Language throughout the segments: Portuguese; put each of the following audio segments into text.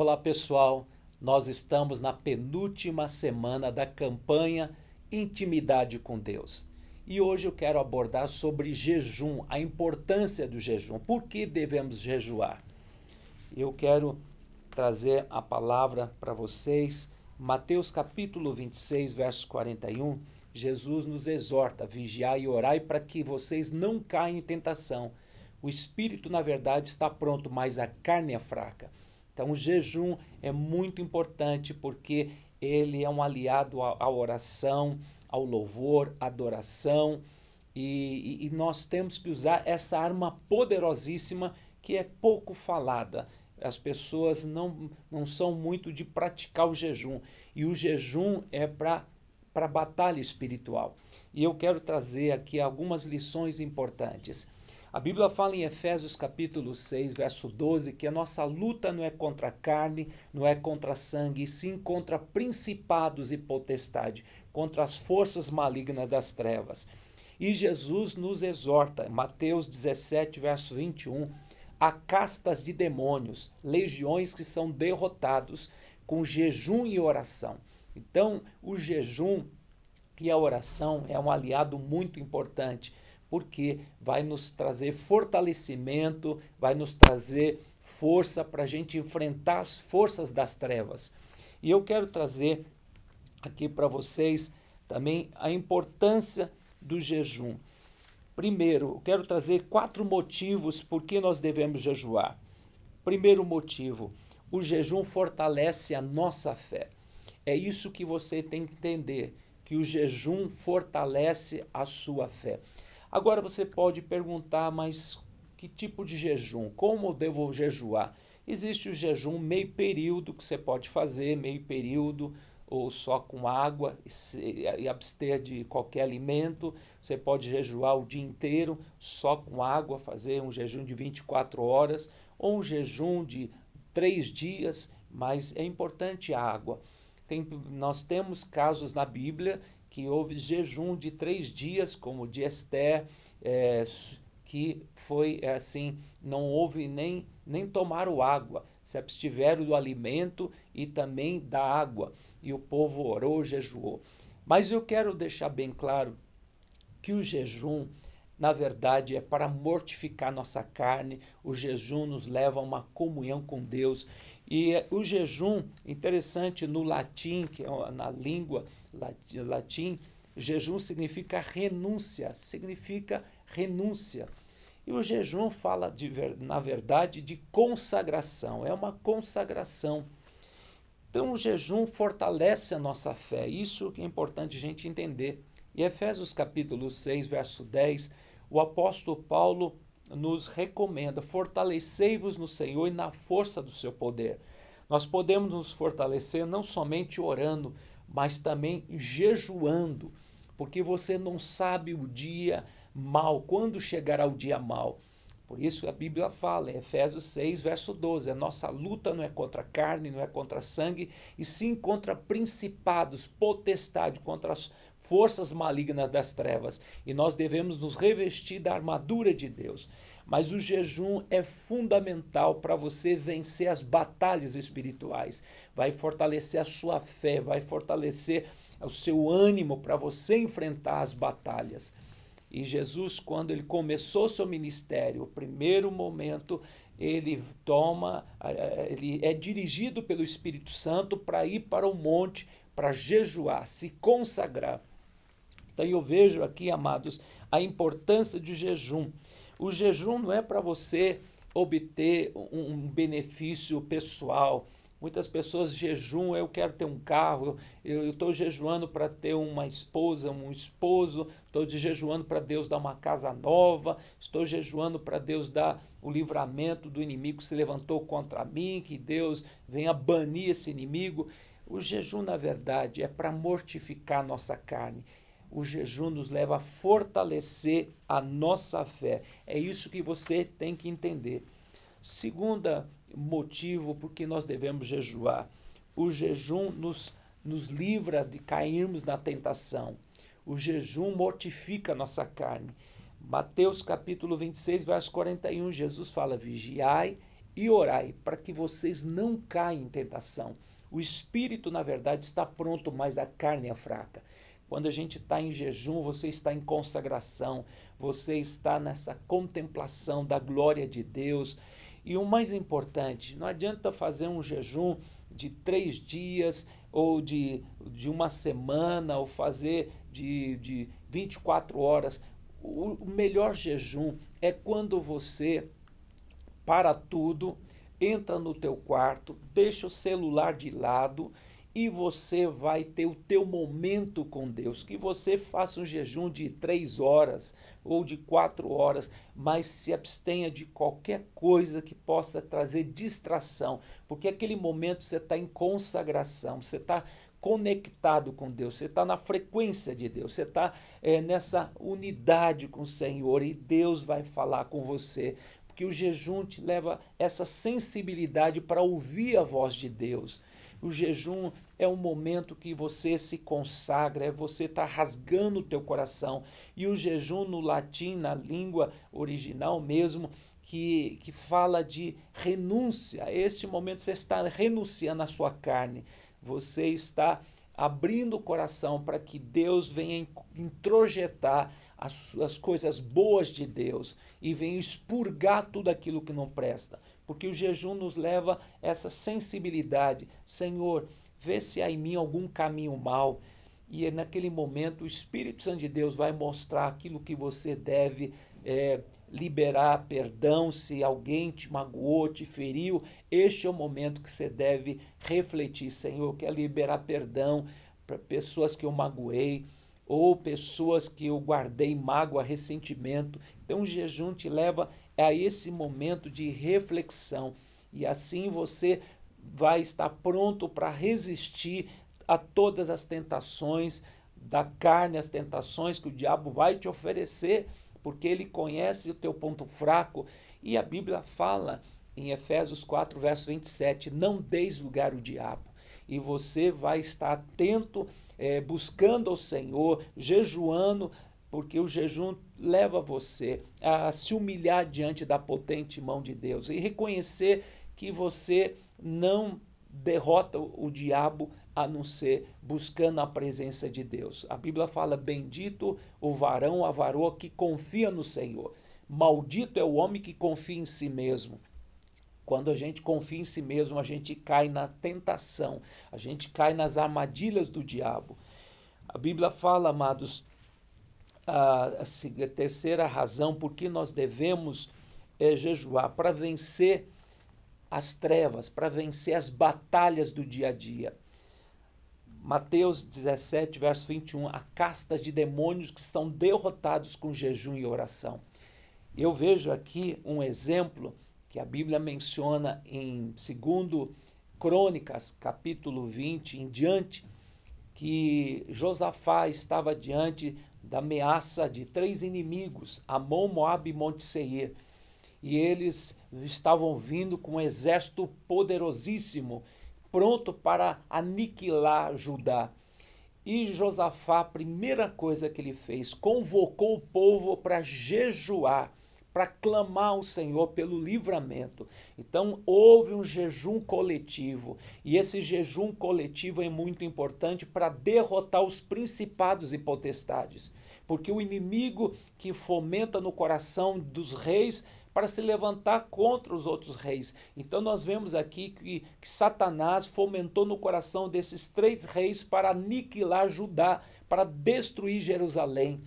Olá pessoal, nós estamos na penúltima semana da campanha Intimidade com Deus. E hoje eu quero abordar sobre jejum, a importância do jejum, por que devemos jejuar. Eu quero trazer a palavra para vocês, Mateus capítulo 26, verso 41. Jesus nos exorta: vigiar e orar, para que vocês não caiam em tentação. O espírito, na verdade, está pronto, mas a carne é fraca. Então, o jejum é muito importante porque ele é um aliado à oração, ao louvor, à adoração. E, e, e, nós temos que usar essa arma poderosíssima que é pouco falada. As pessoas não, não são muito de praticar o jejum. E o jejum é para a batalha espiritual. E eu quero trazer aqui algumas lições importantes. A Bíblia fala em Efésios capítulo 6, verso 12, que a nossa luta não é contra a carne, não é contra sangue, e sim contra principados e potestade, contra as forças malignas das trevas. E Jesus nos exorta, Mateus 17, verso 21, a castas de demônios, legiões que são derrotados com jejum e oração. Então, o jejum e a oração é um aliado muito importante porque vai nos trazer fortalecimento, vai nos trazer força para a gente enfrentar as forças das trevas. E eu quero trazer aqui para vocês também a importância do jejum. Primeiro, eu quero trazer quatro motivos por que nós devemos jejuar. Primeiro motivo, o jejum fortalece a nossa fé. É isso que você tem que entender, que o jejum fortalece a sua fé. Agora você pode perguntar, mas que tipo de jejum? Como devo jejuar? Existe o jejum meio período que você pode fazer, meio período ou só com água e abster de qualquer alimento. Você pode jejuar o dia inteiro só com água, fazer um jejum de 24 horas ou um jejum de três dias, mas é importante a água. Tem, nós temos casos na Bíblia que houve jejum de três dias, como de Esther, é, que foi é, assim, não houve nem, nem tomaram água, se abstiveram do alimento e também da água. E o povo orou, jejuou. Mas eu quero deixar bem claro que o jejum, na verdade, é para mortificar nossa carne. O jejum nos leva a uma comunhão com Deus e é, o jejum, interessante no latim, que é na língua latim, jejum significa renúncia, significa renúncia. E o jejum fala, de, na verdade, de consagração, é uma consagração. Então, o jejum fortalece a nossa fé, isso que é importante a gente entender. Em Efésios capítulo 6, verso 10, o apóstolo Paulo nos recomenda: fortalecei-vos no Senhor e na força do seu poder. Nós podemos nos fortalecer não somente orando, mas também jejuando, porque você não sabe o dia mal, quando chegará o dia mal. Por isso a Bíblia fala, em Efésios 6, verso 12: a nossa luta não é contra carne, não é contra sangue, e sim contra principados, potestade, contra as forças malignas das trevas. E nós devemos nos revestir da armadura de Deus. Mas o jejum é fundamental para você vencer as batalhas espirituais. Vai fortalecer a sua fé, vai fortalecer o seu ânimo para você enfrentar as batalhas. E Jesus, quando ele começou seu ministério, o primeiro momento, ele toma, ele é dirigido pelo Espírito Santo para ir para o monte, para jejuar, se consagrar. Então eu vejo aqui, amados, a importância de jejum. O jejum não é para você obter um benefício pessoal, Muitas pessoas jejum, eu quero ter um carro, eu estou jejuando para ter uma esposa, um esposo, estou jejuando para Deus dar uma casa nova, estou jejuando para Deus dar o livramento do inimigo que se levantou contra mim, que Deus venha banir esse inimigo. O jejum, na verdade, é para mortificar a nossa carne. O jejum nos leva a fortalecer a nossa fé. É isso que você tem que entender. Segunda motivo por que nós devemos jejuar. O jejum nos, nos livra de cairmos na tentação. O jejum mortifica a nossa carne. Mateus capítulo 26, verso 41, Jesus fala: Vigiai e orai, para que vocês não caem em tentação. O espírito, na verdade, está pronto, mas a carne é fraca. Quando a gente está em jejum, você está em consagração, você está nessa contemplação da glória de Deus, e o mais importante, não adianta fazer um jejum de três dias ou de, de uma semana ou fazer de, de 24 horas. O, o melhor jejum é quando você para tudo, entra no teu quarto, deixa o celular de lado e você vai ter o teu momento com Deus. Que você faça um jejum de três horas ou de quatro horas, mas se abstenha de qualquer coisa que possa trazer distração, porque aquele momento você está em consagração, você está conectado com Deus, você está na frequência de Deus, você está é, eh, nessa unidade com o Senhor e Deus vai falar com você porque o jejum te leva essa sensibilidade para ouvir a voz de Deus. O jejum é um momento que você se consagra, é você está rasgando o teu coração. E o jejum no latim, na língua original mesmo, que, que fala de renúncia. este momento você está renunciando à sua carne. Você está abrindo o coração para que Deus venha introjetar as, as coisas boas de Deus e venho expurgar tudo aquilo que não presta. Porque o jejum nos leva essa sensibilidade. Senhor, vê se há em mim algum caminho mal. E é naquele momento o Espírito Santo de Deus vai mostrar aquilo que você deve é, liberar perdão se alguém te magoou, te feriu. Este é o momento que você deve refletir, Senhor, eu quero liberar perdão para pessoas que eu magoei, ou pessoas que eu guardei mágoa, ressentimento. Então, o jejum te leva a esse momento de reflexão e assim você vai estar pronto para resistir a todas as tentações da carne, as tentações que o diabo vai te oferecer, porque ele conhece o teu ponto fraco. E a Bíblia fala em Efésios 4, verso 27, não deis lugar ao diabo. E você vai estar atento é, buscando ao Senhor, jejuando, porque o jejum leva você a se humilhar diante da potente mão de Deus e reconhecer que você não derrota o diabo a não ser buscando a presença de Deus. A Bíblia fala: Bendito o varão, a varoa que confia no Senhor. Maldito é o homem que confia em si mesmo. Quando a gente confia em si mesmo, a gente cai na tentação, a gente cai nas armadilhas do diabo. A Bíblia fala, amados, a, terceira razão por que nós devemos é, jejuar para vencer as trevas, para vencer as batalhas do dia a dia. Mateus 17, verso 21, há castas de demônios que são derrotados com jejum e oração. Eu vejo aqui um exemplo que a Bíblia menciona em 2 Crônicas, capítulo 20 em diante, que Josafá estava diante da ameaça de três inimigos, Amon, Moab e Monte Seir. E eles estavam vindo com um exército poderosíssimo, pronto para aniquilar Judá. E Josafá, a primeira coisa que ele fez, convocou o povo para jejuar para clamar ao Senhor pelo livramento. Então, houve um jejum coletivo, e esse jejum coletivo é muito importante para derrotar os principados e potestades, porque o inimigo que fomenta no coração dos reis para se levantar contra os outros reis. Então nós vemos aqui que, que, Satanás fomentou no coração desses três reis para aniquilar Judá, para destruir Jerusalém.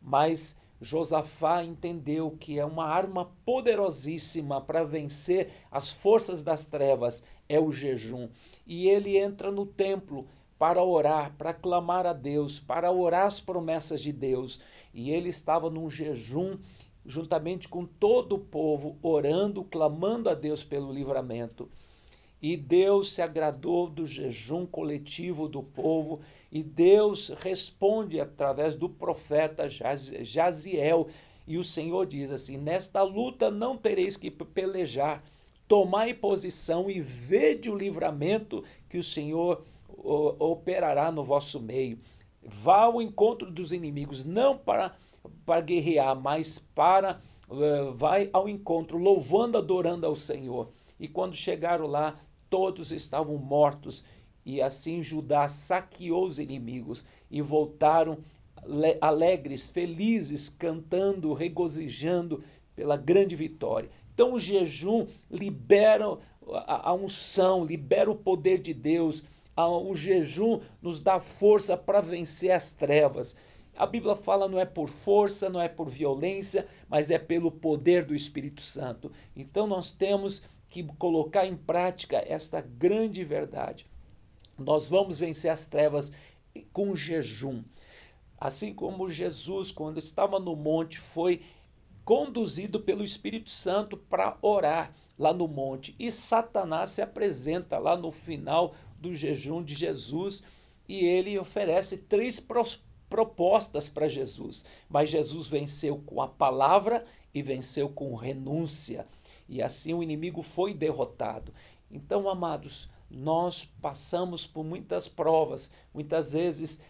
Mas Josafá entendeu que é uma arma poderosíssima para vencer as forças das trevas é o jejum. E ele entra no templo para orar, para clamar a Deus, para orar as promessas de Deus. E ele estava num jejum juntamente com todo o povo, orando, clamando a Deus pelo livramento. E Deus se agradou do jejum coletivo do povo, e Deus responde através do profeta Jaziel. E o Senhor diz assim: Nesta luta não tereis que pelejar, tomai posição e vede o livramento que o Senhor operará no vosso meio. Vá ao encontro dos inimigos, não para, para guerrear, mas para. Eh, vai ao encontro, louvando, adorando ao Senhor. E quando chegaram lá, todos estavam mortos. E assim Judá saqueou os inimigos e voltaram alegres, felizes, cantando, regozijando pela grande vitória. Então o jejum libera a unção, libera o poder de Deus. O jejum nos dá força para vencer as trevas. A Bíblia fala não é por força, não é por violência, mas é pelo poder do Espírito Santo. Então nós temos que colocar em prática esta grande verdade. Nós vamos vencer as trevas com jejum. Assim como Jesus, quando estava no monte, foi conduzido pelo Espírito Santo para orar lá no monte. E Satanás se apresenta lá no final do jejum de Jesus e ele oferece três propostas para Jesus. Mas Jesus venceu com a palavra e venceu com renúncia. E assim o inimigo foi derrotado. Então, amados, nós passamos por muitas provas, muitas vezes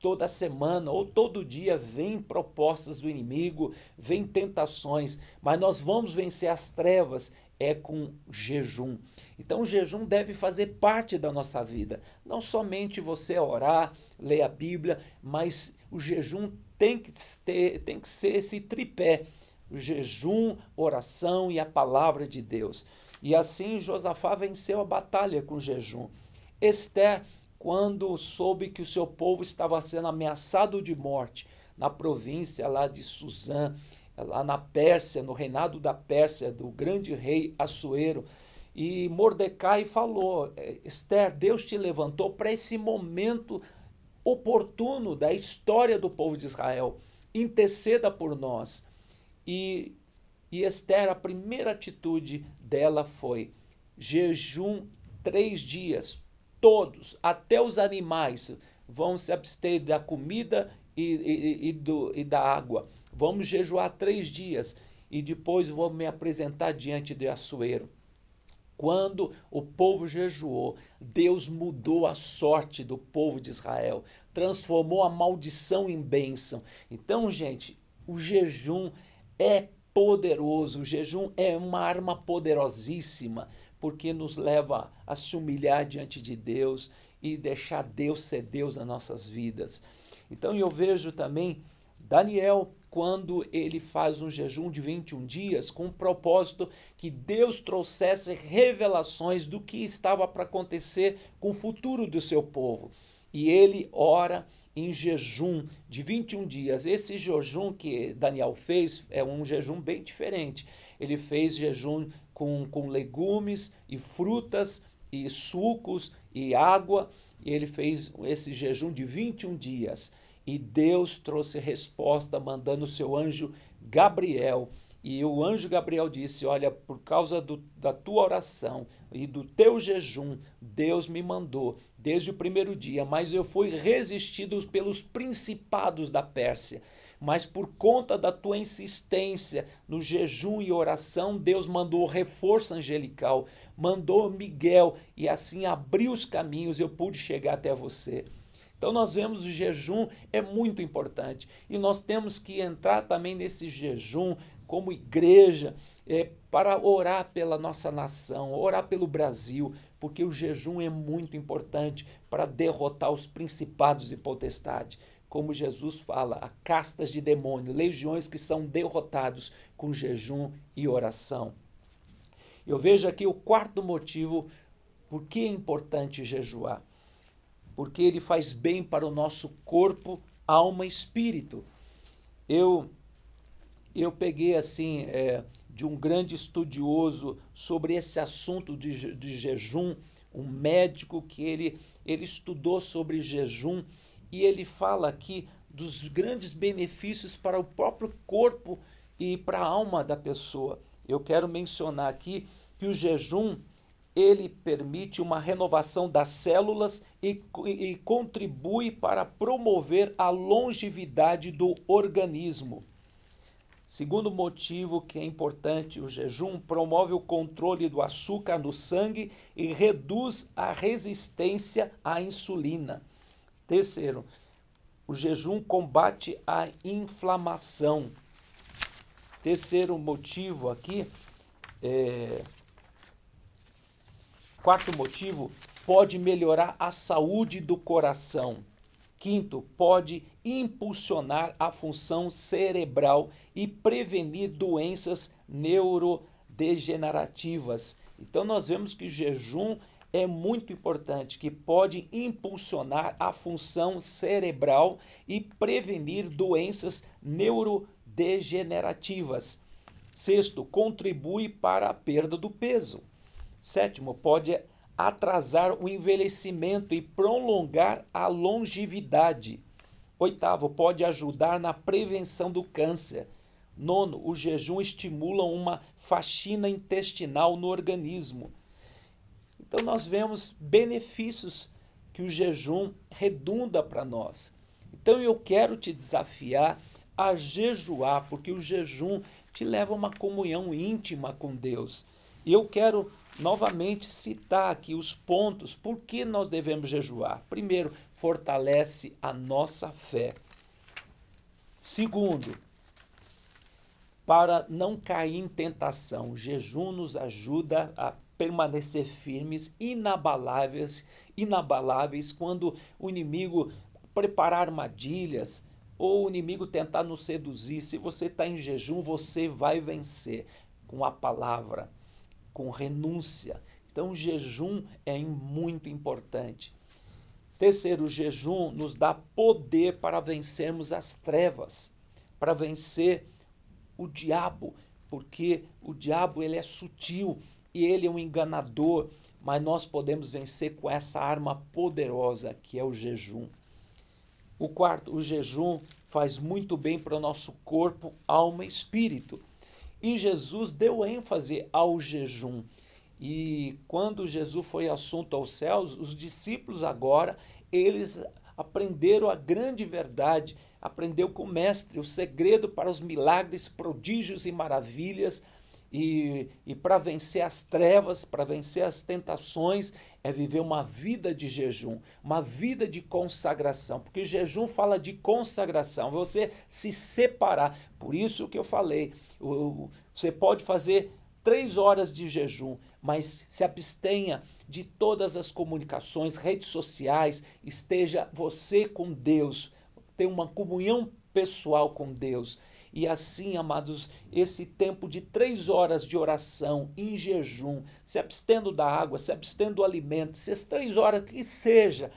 toda semana ou todo dia vêm propostas do inimigo, vêm tentações, mas nós vamos vencer as trevas é com jejum. Então, o jejum deve fazer parte da nossa vida. Não somente você orar, ler a Bíblia, mas o jejum tem que, ter, tem que ser esse tripé jejum, oração e a palavra de Deus. E assim Josafá venceu a batalha com jejum. Esther, quando soube que o seu povo estava sendo ameaçado de morte na província lá de Suzã, lá na Pérsia, no reinado da Pérsia, do grande rei Assuero, e Mordecai falou: é, Esther, Deus te levantou para esse momento oportuno da história do povo de Israel. Interceda por nós. E, e Esther, a primeira atitude dela foi jejum três dias, todos, até os animais, vão se abster da comida e, e, e, do, e da água. Vamos jejuar três dias e depois vou me apresentar diante de Açoeiro. Quando o povo jejuou, Deus mudou a sorte do povo de Israel, transformou a maldição em bênção. Então, gente, o jejum é poderoso. O jejum é uma arma poderosíssima, porque nos leva a se humilhar diante de Deus e deixar Deus ser Deus nas nossas vidas. Então eu vejo também Daniel quando ele faz um jejum de 21 dias com o propósito que Deus trouxesse revelações do que estava para acontecer com o futuro do seu povo. E ele ora em jejum de 21 dias. Esse jejum que Daniel fez é um jejum bem diferente. Ele fez jejum com, com legumes e frutas e sucos e água. E ele fez esse jejum de 21 dias. E Deus trouxe resposta mandando o seu anjo Gabriel. E o anjo Gabriel disse: Olha, por causa do, da tua oração e do teu jejum, Deus me mandou desde o primeiro dia, mas eu fui resistido pelos principados da Pérsia. Mas por conta da tua insistência no jejum e oração, Deus mandou reforço angelical, mandou Miguel e assim abriu os caminhos, eu pude chegar até você. Então nós vemos o jejum é muito importante e nós temos que entrar também nesse jejum como igreja, é, para orar pela nossa nação, orar pelo Brasil, porque o jejum é muito importante para derrotar os principados e potestades. Como Jesus fala, a castas de demônios, legiões que são derrotados com jejum e oração. Eu vejo aqui o quarto motivo por que é importante jejuar. Porque ele faz bem para o nosso corpo, alma e espírito. Eu eu peguei assim é, de um grande estudioso sobre esse assunto de, de jejum, um médico que ele, ele estudou sobre jejum e ele fala aqui dos grandes benefícios para o próprio corpo e para a alma da pessoa. Eu quero mencionar aqui que o jejum ele permite uma renovação das células e, e, e contribui para promover a longevidade do organismo. Segundo motivo que é importante, o jejum promove o controle do açúcar no sangue e reduz a resistência à insulina. Terceiro, o jejum combate a inflamação. Terceiro motivo aqui, é... quarto motivo, pode melhorar a saúde do coração. Quinto, pode impulsionar a função cerebral e prevenir doenças neurodegenerativas. Então, nós vemos que o jejum é muito importante, que pode impulsionar a função cerebral e prevenir doenças neurodegenerativas. Sexto, contribui para a perda do peso. Sétimo, pode atrasar o envelhecimento e prolongar a longevidade. Oitavo, pode ajudar na prevenção do câncer. Nono, o jejum estimula uma faxina intestinal no organismo. Então, nós vemos benefícios que o jejum redunda para nós. Então, eu quero te desafiar a jejuar, porque o jejum te leva a uma comunhão íntima com Deus. E eu quero novamente citar aqui os pontos por que nós devemos jejuar. Primeiro, fortalece a nossa fé. Segundo, para não cair em tentação, o jejum nos ajuda a permanecer firmes, inabaláveis, inabaláveis quando o inimigo preparar armadilhas ou o inimigo tentar nos seduzir. Se você está em jejum, você vai vencer com a palavra com renúncia. Então, o jejum é muito importante. Terceiro, o jejum nos dá poder para vencermos as trevas, para vencer o diabo, porque o diabo ele é sutil e ele é um enganador, mas nós podemos vencer com essa arma poderosa que é o jejum. O quarto, o jejum faz muito bem para o nosso corpo, alma e espírito. E Jesus deu ênfase ao jejum. E quando Jesus foi assunto aos céus, os discípulos agora, eles aprenderam a grande verdade, aprenderam com o mestre o segredo para os milagres, prodígios e maravilhas e, e para vencer as trevas, para vencer as tentações, é viver uma vida de jejum, uma vida de consagração, porque jejum fala de consagração, você se separar. Por isso que eu falei, você pode fazer três horas de jejum, mas se abstenha de todas as comunicações, redes sociais, esteja você com Deus, tenha uma comunhão pessoal com Deus. E assim, amados, esse tempo de três horas de oração em jejum, se abstendo da água, se abstendo do alimento, se três horas que seja,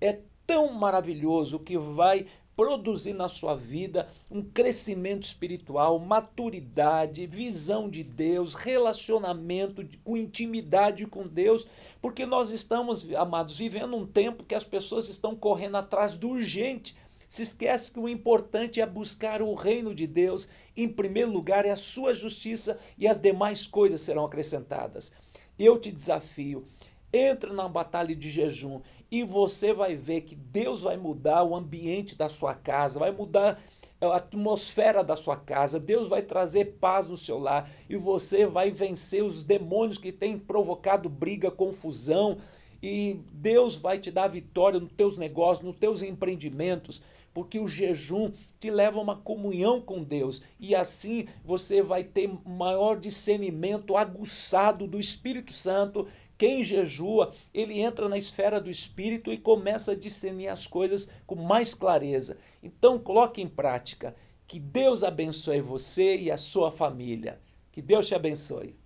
é tão maravilhoso que vai produzir na sua vida um crescimento espiritual, maturidade, visão de Deus, relacionamento com intimidade com Deus, porque nós estamos, amados, vivendo um tempo que as pessoas estão correndo atrás do urgente se esquece que o importante é buscar o reino de Deus, em primeiro lugar é a sua justiça e as demais coisas serão acrescentadas. Eu te desafio, entra na batalha de jejum e você vai ver que Deus vai mudar o ambiente da sua casa, vai mudar a atmosfera da sua casa, Deus vai trazer paz no seu lar e você vai vencer os demônios que têm provocado briga, confusão, e Deus vai te dar vitória nos teus negócios, nos teus empreendimentos, porque o jejum te leva a uma comunhão com Deus. E assim você vai ter maior discernimento aguçado do Espírito Santo quem jejua, ele entra na esfera do espírito e começa a discernir as coisas com mais clareza. Então, coloque em prática. Que Deus abençoe você e a sua família. Que Deus te abençoe.